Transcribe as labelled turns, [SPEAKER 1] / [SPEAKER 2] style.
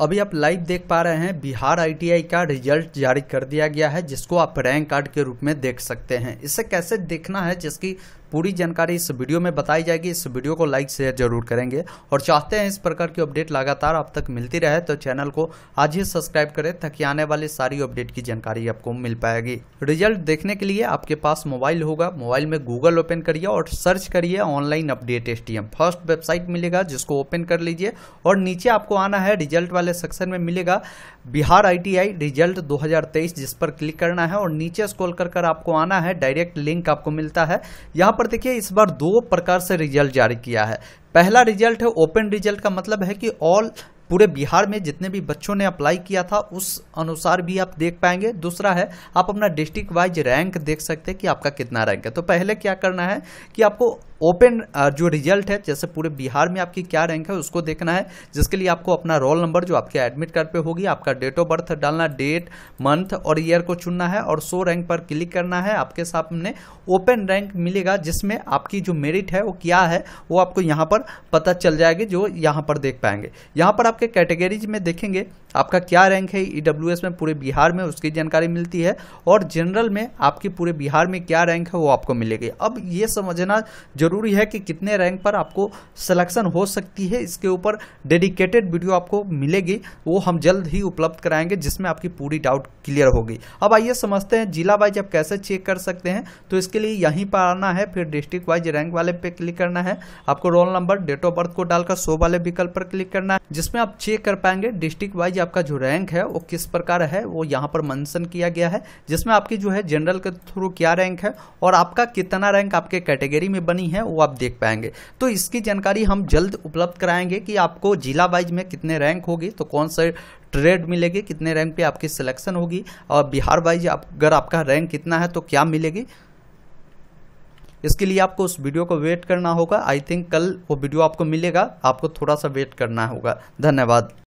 [SPEAKER 1] अभी आप लाइव देख पा रहे हैं बिहार आईटीआई का रिजल्ट जारी कर दिया गया है जिसको आप रैंक कार्ड के रूप में देख सकते हैं इसे कैसे देखना है जिसकी पूरी जानकारी इस वीडियो में बताई जाएगी इस वीडियो को लाइक शेयर जरूर करेंगे और चाहते हैं इस प्रकार की अपडेट लगातार आप तक मिलती रहे तो चैनल को आज ही सब्सक्राइब करें ताकि आने वाली सारी अपडेट की जानकारी आपको मिल पाएगी रिजल्ट देखने के लिए आपके पास मोबाइल होगा मोबाइल में गूगल ओपन करिए और सर्च करिए online update S first website मिलेगा जिसको ओपन कर लीजिए और नीचे आपको आना है रिजल्ट वाले सेक्शन में मिलेगा बिहार आई रिजल्ट दो जिस पर क्लिक करना है और नीचे स्कोल कर आपको आना है डायरेक्ट लिंक आपको मिलता है यहाँ पर देखिए इस बार दो प्रकार से रिजल्ट जारी किया है पहला रिजल्ट है ओपन रिजल्ट का मतलब है कि ऑल पूरे बिहार में जितने भी बच्चों ने अप्लाई किया था उस अनुसार भी आप देख पाएंगे दूसरा है आप अपना डिस्ट्रिक्ट वाइज रैंक देख सकते हैं कि आपका कितना रैंक है तो पहले क्या करना है कि आपको ओपन जो रिजल्ट है जैसे पूरे बिहार में आपकी क्या रैंक है उसको देखना है जिसके लिए आपको अपना रोल नंबर जो आपके एडमिट कार्ड पे होगी आपका डेट ऑफ बर्थ डालना डेट मंथ और ईयर को चुनना है और सो रैंक पर क्लिक करना है आपके सामने ओपन रैंक मिलेगा जिसमें आपकी जो मेरिट है वो क्या है वो आपको यहाँ पर पता चल जाएगी जो यहाँ पर देख पाएंगे यहाँ पर आपके कैटेगरीज में देखेंगे आपका क्या रैंक है ई e में पूरे बिहार में उसकी जानकारी मिलती है और जनरल में आपकी पूरे बिहार में क्या रैंक है वो आपको मिलेगी अब ये समझना जो ज़रूरी है कि कितने रैंक पर आपको सिलेक्शन हो सकती है इसके ऊपर डेडिकेटेड वीडियो आपको मिलेगी वो हम जल्द ही उपलब्ध कराएंगे जिसमें आपकी पूरी डाउट क्लियर होगी अब आइए समझते हैं जिला वाइज आप कैसे चेक कर सकते हैं तो इसके लिए यहीं पर आना है फिर डिस्ट्रिक्ट वाइज रैंक वाले पे क्लिक करना है आपको roll number date of birth को डालकर सो वाले विकल्प पर क्लिक करना है जिसमें आप चेक कर पाएंगे डिस्ट्रिक्ट वाइज आपका जो रैंक है वो किस प्रकार है वो यहाँ पर मैंशन किया गया है जिसमें आपकी जो है जनरल के थ्रू क्या रैंक है और आपका कितना रैंक आपके कैटेगरी में बनी है हैं वो आप देख पाएंगे तो इसकी जानकारी हम जल्द उपलब्ध कराएंगे कि आपको जिला वाइज में कितने रैंक होगी तो कौन से ट्रेड मिलेगी कितने रैंक पे आपकी सिलेक्शन होगी और बिहार वाइज आप अगर आपका रैंक कितना है तो क्या मिलेगी इसके लिए आपको उस वीडियो को वेट करना होगा आई थिंक कल वो वीडियो आपको मिलेगा आपको थोड़ा सा वेट करना होगा धन्यवाद